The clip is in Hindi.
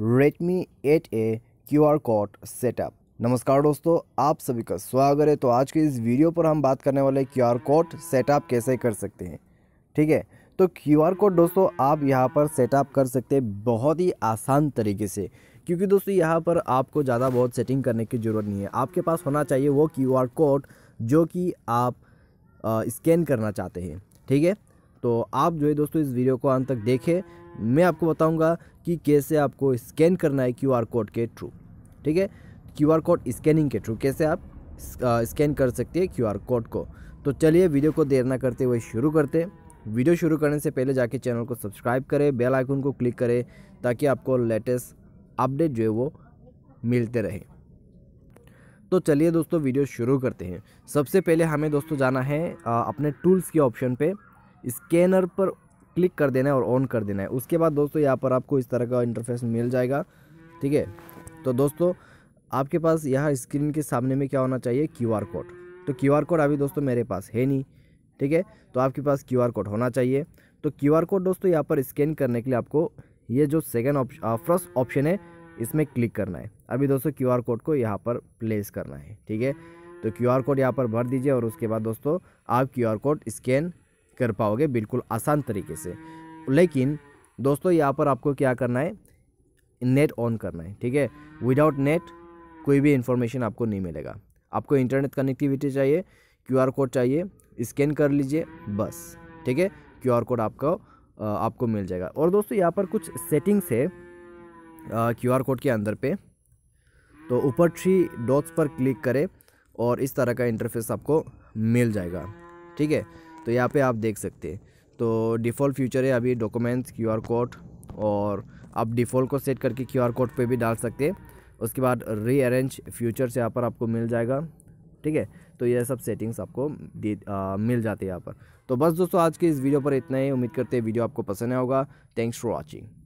Redmi 8A QR code setup नमस्कार दोस्तों आप सभी का स्वागत है तो आज के इस वीडियो पर हम बात करने वाले आर कोड सेटअप कैसे कर सकते हैं ठीक है तो आर कोड दोस्तों आप यहां पर सेटअप कर सकते हैं बहुत ही आसान तरीके से क्योंकि दोस्तों यहाँ पर आपको ज़्यादा बहुत सेटिंग करने की ज़रूरत नहीं है आपके पास होना चाहिए वो क्यू कोड जो कि आप स्कैन करना चाहते हैं ठीक है तो आप जो है दोस्तों इस वीडियो को अंत तक देखें मैं आपको बताऊंगा कि कैसे आपको स्कैन करना है क्यूआर कोड के थ्रू ठीक है क्यूआर कोड स्कैनिंग के थ्रू कैसे आप स्कैन कर सकते हैं क्यूआर कोड को तो चलिए वीडियो को देर ना करते हुए शुरू करते वीडियो शुरू करने से पहले जाके चैनल को सब्सक्राइब करें बेल आइकन को क्लिक करें ताकि आपको लेटेस्ट अपडेट जो है वो मिलते रहे तो चलिए दोस्तों वीडियो शुरू करते हैं सबसे पहले हमें दोस्तों जाना है अपने टूल्स के ऑप्शन पे स्कैनर पर क्लिक कर देना है और ऑन कर देना है उसके बाद दोस्तों यहाँ पर आपको इस तरह का इंटरफेस मिल जाएगा ठीक है तो दोस्तों आपके पास यहाँ स्क्रीन के सामने में क्या होना चाहिए क्यू कोड तो क्यू कोड अभी दोस्तों मेरे पास है नहीं ठीक है तो आपके पास क्यू कोड होना चाहिए तो क्यू कोड दोस्तों यहाँ पर स्कैन करने के लिए आपको ये जो सेकेंड ऑप्शन फर्स्ट ऑप्शन है इसमें क्लिक करना है अभी दोस्तों क्यू कोड को यहाँ पर प्लेस करना है ठीक है तो क्यू कोड यहाँ पर भर दीजिए और उसके बाद दोस्तों आप क्यू कोड स्कैन कर पाओगे बिल्कुल आसान तरीके से लेकिन दोस्तों यहाँ पर आपको क्या करना है नेट ऑन करना है ठीक है विदाउट नेट कोई भी इन्फॉर्मेशन आपको नहीं मिलेगा आपको इंटरनेट कनेक्टिविटी चाहिए क्यूआर कोड चाहिए स्कैन कर लीजिए बस ठीक है क्यूआर कोड आपको आपको मिल जाएगा और दोस्तों यहाँ पर कुछ सेटिंग्स है क्यूआर कोड के अंदर पे तो ऊपर थ्री डॉट्स पर क्लिक करें और इस तरह का इंटरफेस आपको मिल जाएगा ठीक है तो यहाँ पे आप देख सकते हैं तो डिफ़ॉल्ट फ्यूचर है अभी डॉक्यूमेंट्स क्यूआर कोड और आप डिफ़ॉल्ट को सेट करके क्यूआर कोड पे भी डाल सकते हैं उसके बाद रीअरेंज फ्यूचर्स यहाँ पर आपको मिल जाएगा ठीक है तो यह सब सेटिंग्स आपको दे आ, मिल जाते हैं यहाँ पर तो बस दोस्तों आज के इस वीडियो पर इतना ही उम्मीद करते हैं वीडियो आपको पसंद आया होगा थैंक्स फॉर वॉचिंग